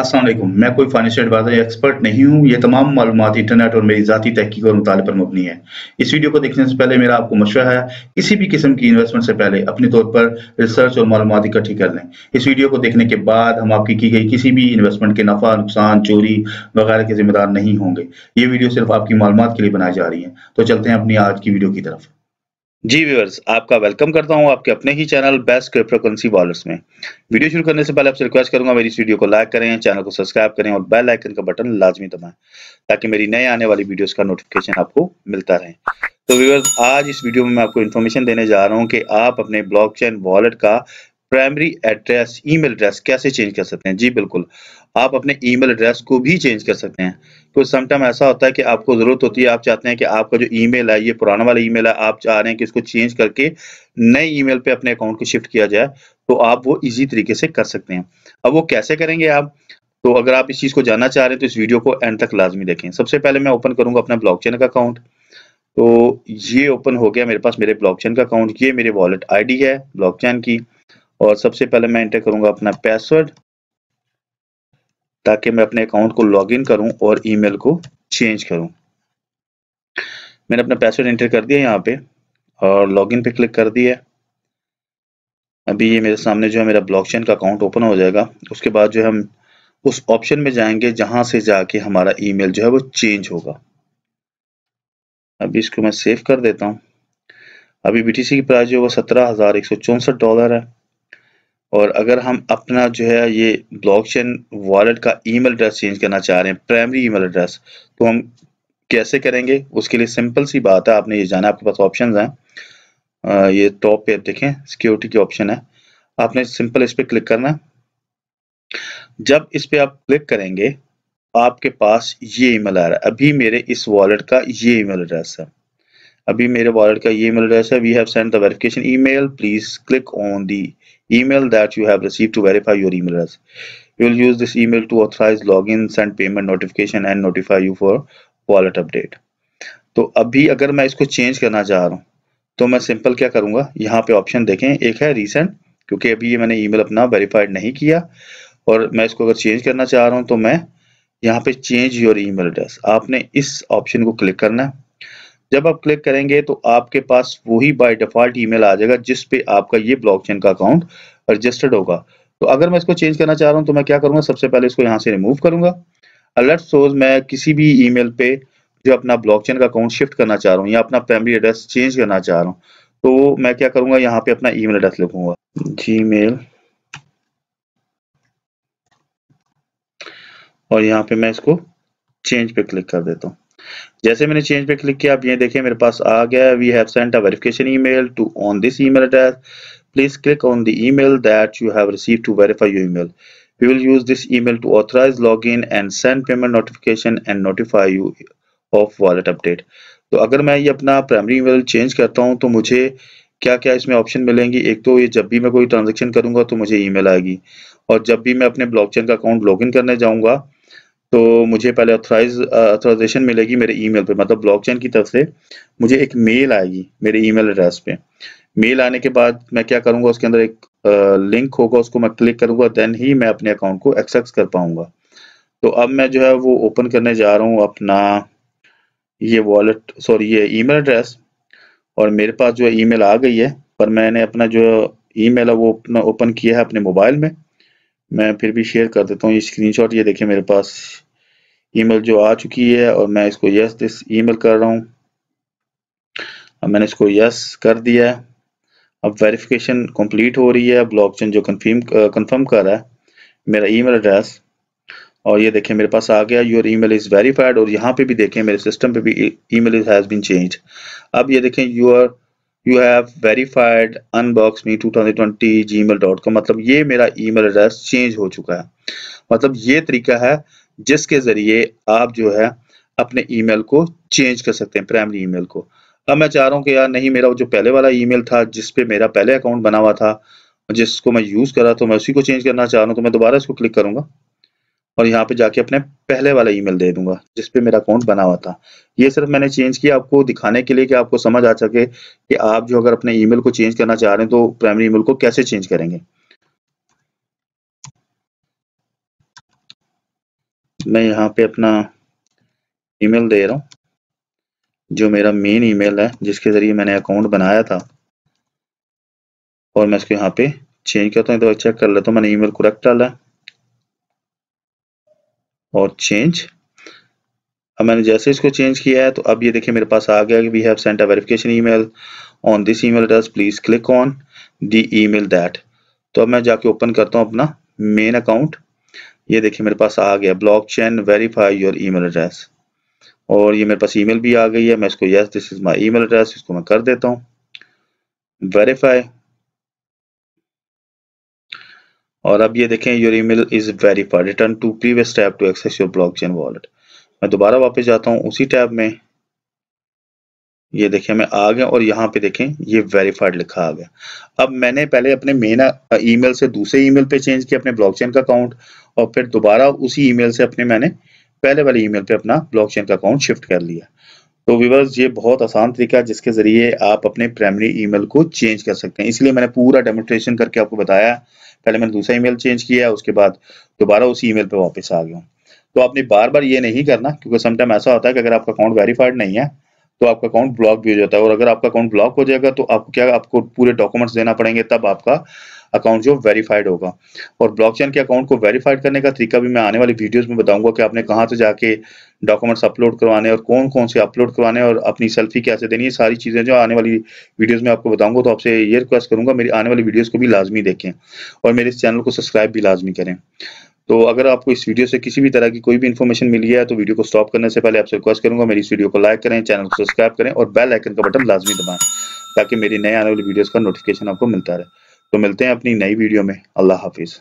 असलम मैं कोई financial adviser expert नहीं हूँ ये तमाम मालूम इंटरनेट और मेरी ज़ाती तहकीक और मुताले पर मबनी है इस वीडियो को देखने से पहले मेरा आपको मशवरा है किसी भी किस्म की इन्वेस्टमेंट से पहले अपने तौर पर रिसर्च और मालूम इकट्ठी कर लें इस वीडियो को देखने के बाद हम आपकी की गई किसी भी इन्वेस्टमेंट के नफा नुकसान चोरी वगैरह के जिम्मेदार नहीं होंगे ये वीडियो सिर्फ आपकी मालूम के लिए बनाई जा रही है तो चलते हैं अपनी आज की वीडियो की तरफ जी व्यूअर्स आपका वेलकम करता हूं आपके अपने ही channel best cryptocurrency wallets में वीडियो शुरू करने से पहले आपसे रिक्वेस्ट करूंगा मेरी इस वीडियो को लाइक करें चैनल को सब्सक्राइब करें और बेल आइकन का बटन लाजमी दबाएं ताकि मेरी नए आने वाली वीडियोस का नोटिफिकेशन आपको मिलता रहे तो व्यूअर्स आज इस वीडियो में मैं आपको इन्फॉर्मेशन देने जा रहा हूँ कि आप अपने चेन वॉलेट का प्राइमरी एड्रेस ईमेल एड्रेस कैसे चेंज कर सकते हैं जी बिल्कुल आप अपने ईमेल एड्रेस को भी चेंज कर सकते हैं तो समटाइम ऐसा होता है कि आपको ज़रूरत होती है आप चाहते हैं कि आपका जो ईमेल है ये पुराना वाला ईमेल है आप चाह रहे हैं कि इसको चेंज करके नए ईमेल पे अपने अकाउंट को शिफ्ट किया जाए तो आप वो इजी तरीके से कर सकते हैं अब वो कैसे करेंगे आप तो अगर आप इस चीज़ को जानना चाह रहे हैं तो इस वीडियो को एंड तक लाजमी देखें सबसे पहले मैं ओपन करूंगा अपना ब्लॉकचेन का अकाउंट तो ये ओपन हो गया मेरे पास मेरे ब्लॉकचेन का अकाउंट ये मेरे वॉलेट आईडी है ब्लॉकचेन की और सबसे पहले मैं इंटर करूंगा अपना पासवर्ड ताकि मैं अपने अकाउंट को लॉगिन करूं और ईमेल को चेंज करूं मैंने अपना पासवर्ड एंटर कर दिया यहाँ पे और लॉगिन पे क्लिक कर दिया अभी ये मेरे सामने जो है मेरा ब्लॉकचेन का अकाउंट ओपन हो जाएगा उसके बाद जो हम उस ऑप्शन में जाएंगे जहां से जाके हमारा ई जो है वो चेंज होगा अभी इसको मैं सेव कर देता हूँ अभी बीटीसी की प्राइस जो है वो सत्रह डॉलर है और अगर हम अपना जो है ये ब्लॉकचेन वॉलेट का ईमेल एड्रेस चेंज करना चाह रहे हैं प्राइमरी ईमेल एड्रेस तो हम कैसे करेंगे उसके लिए सिंपल सी बात है आपने ये जाना आपके पास ऑप्शंस हैं ये टॉप पे देखें सिक्योरिटी के ऑप्शन है आपने सिंपल इस पर क्लिक करना जब इस पर आप क्लिक करेंगे आपके पास ये ईमेल आ रहा है अभी मेरे इस वॉलेट का ये ईमेल एड्रेस है अभी मेरे वॉलेट का ये ईमेल एड्रेस है we have send the verification email please click on the email that you have received to verify your email address. You will use this email to authorize login, send payment notification and notify you for wallet update. तो अभी अगर मैं इसको change करना चाह रहा हूँ तो मैं सिंपल क्या करूँगा यहाँ पे ऑप्शन देखें एक है रिसेंट क्योंकि अभी ये मैंने ईमेल अपना वेरीफाइड नहीं किया और मैं इसको अगर चेंज करना चाह रहा हूँ तो मैं यहाँ पे चेंज योर ईमेल एड्रेस आपने इस ऑप्शन को क्लिक करना है जब आप क्लिक करेंगे तो आपके पास वही बाय डिफॉल्ट ईमेल आ जाएगा जिस पे आपका ये ब्लॉकचेन का अकाउंट रजिस्टर्ड होगा तो अगर मैं इसको चेंज करना चाह रहा हूँ तो मैं क्या करूँगा सबसे पहले इसको यहाँ से रिमूव करूंगा अलर्ट सोज मैं किसी भी ई पे जो अपना ब्लॉक का अकाउंट शिफ्ट करना चाह रहा हूँ या अपना प्राइमरी एड्रेस चेंज करना चाह रहा हूँ तो मैं क्या करूंगा यहाँ पे अपना ई एड्रेस लिखूंगा जी और यहाँ पे मैं इसको चेंज पे क्लिक कर देता हूँ जैसे मैंने चेंज पे क्लिक किया अब ये देखिए मेरे पास आ गया we have sent a verification email to on this email address please click on the email that you have receive to verify your email we will use this email to authorize login and send payment notification and notify you of wallet update तो अगर मैं ये अपना primary email change करता हूँ तो मुझे क्या क्या इसमें ऑप्शन मिलेंगी एक तो ये जब भी मैं कोई ट्रांजेक्शन करूंगा तो मुझे ईमेल आएगी और जब भी मैं अपने ब्लॉकचेन का अकाउंट लॉगिन करने जाऊंगा तो मुझे पहले ऑथराइज ऑथराइजेशन uh, मिलेगी मेरे ईमेल पे मतलब ब्लॉकचेन की तरफ से मुझे एक मेल आएगी मेरे ईमेल एड्रेस पे मेल आने के बाद मैं क्या करूंगा उसके अंदर एक लिंक uh, होगा उसको मैं क्लिक करूंगा देन ही मैं अपने अकाउंट को एक्सेस कर पाऊंगा तो अब मैं जो है वो ओपन करने जा रहा हूँ अपना ये वॉलेट सॉरी ये ई एड्रेस और मेरे पास जो है ईमेल आ गई है पर मैंने अपना जो ई है वो ओपन किया है अपने मोबाइल में मैं फिर भी शेयर कर देता हूँ ये स्क्रीनशॉट ये देखिए मेरे पास ईमेल जो आ चुकी है और मैं इसको यस दिस ईमेल कर रहा हूँ अब मैंने इसको यस कर दिया है अब वेरिफिकेशन कंप्लीट हो रही है ब्लॉकचेन जो कंफर्म कंफर्म कर रहा है मेरा ईमेल एड्रेस और ये देखिए मेरे पास आ गया योर ईमेल इज़ वेरीफाइड और यहाँ पे भी देखें मेरे सिस्टम पे भी ईमेल हैज़ बीन चेंज अब ये देखें your you have verified inbox me two thousand twenty मतलब ये मेरा ई मेल एड्रेस चेंज हो चुका है मतलब ये तरीका है जिसके ज़रिए आप जो है अपने ई मेल को चेंज कर सकते हैं प्राइमरी ई मेल को अब मैं चाह रहा हूँ कि यार नहीं मेरा वो जो पहले वाला ई मेल था जिसपे मेरा पहले अकाउंट बना हुआ था जिसको मैं यूज़ करा तो मैं उसी को चेंज करना चाह रहा हूँ तो मैं दोबारा इसको क्लिक करूँगा और यहाँ पे जाके अपने पहले वाला ईमेल दे दूंगा जिसपे मेरा अकाउंट बना हुआ था ये सिर्फ मैंने चेंज किया आपको दिखाने के लिए कि आपको समझ आ सके कि आप जो अगर अपने ईमेल को चेंज करना चाह रहे हैं तो प्राइमरी ईमेल को कैसे चेंज करेंगे मैं यहाँ पे अपना ईमेल दे रहा हूँ जो मेरा मेन ईमेल है जिसके जरिए मैंने अकाउंट बनाया था और मैं इसको यहाँ पे चेंज करता हूँ तो चेक कर लेता हूँ मैंने ईमेल करेक्ट डाला और चेंज अब मैंने जैसे इसको चेंज किया है तो अब ये देखिए मेरे पास आ गया कि we have sent a verification email on this email address please click on the email that तो अब मैं जाके ओपन करता हूँ अपना मेन अकाउंट ये देखिए मेरे पास आ गया blockchain verify your mail address और ये मेरे पास ईमेल भी आ गई है मैं इसको yes this is my email address इसको मैं कर देता हूँ वेरीफाई और अब ये देखें your email is verified return to previous tab to access your blockchain wallet मैं दोबारा वापस जाता हूँ उसी टैब में ये देखें मैं आ गया और यहाँ पे देखें ये वेरीफाइड लिखा आ गया अब मैंने पहले अपने मेन ईमेल से दूसरे ईमेल पे चेंज किया अपने ब्लॉकचेन का अकाउंट और फिर दोबारा उसी ईमेल से अपने मैंने पहले वाले ईमेल पे अपना ब्लॉकचेन का अकाउंट शिफ्ट कर लिया तो विवर्स ये बहुत आसान तरीका है जिसके ज़रिए आप अपने प्राइमरी ईमेल को चेंज कर सकते हैं इसलिए मैंने पूरा डेमोस्ट्रेशन करके आपको बताया पहले मैंने दूसरा ईमेल चेंज किया उसके बाद दोबारा उसी ईमेल पे वापस आ गया तो आपने बार बार ये नहीं करना क्योंकि समटाइम ऐसा होता है कि अगर आपका अकाउंट वेरीफाइड नहीं है तो आपका अकाउंट ब्लॉक भी हो जाता है और अगर आपका अकाउंट ब्लॉक हो जाएगा तो आपको क्या आपको पूरे डॉक्यूमेंट्स देना पड़ेंगे तब आपका अकाउंट जो वेरीफाइड होगा और ब्लॉकचेन के अकाउंट को वेरीफाइड करने का तरीका भी मैं आने वाली वीडियोस में बताऊंगा कि आपने कहां से जाके डॉक्यूमेंट्स अपलोड करवाने और कौन कौन से अपलोड करवाने और अपनी सेल्फी कैसे देनी है सारी चीज़ें जो आने वाली वीडियोज़ में आपको बताऊँगा तो आपसे ये रिक्वेस्ट करूँगा मेरी आने वाली वीडियोज़ को भी लाजमी देखें और मेरे इस चैनल को सब्सक्राइब भी लाजमी करें तो अगर आपको इस वीडियो से किसी भी तरह की कोई भी इन्फॉर्मेशन मिली है तो वीडियो को स्टॉप करने से पहले आपसे रिक्वेस्ट करूंगा मेरी इस वीडियो को लाइक करें चैनल को सब्सक्राइब करें और बेल आइकन का बटन लाजमी दबाएं ताकि मेरी नए आने वाली वीडियोस का नोटिफिकेशन आपको मिलता रहे तो मिलते हैं अपनी नई वीडियो में अल्लाह हाफिज़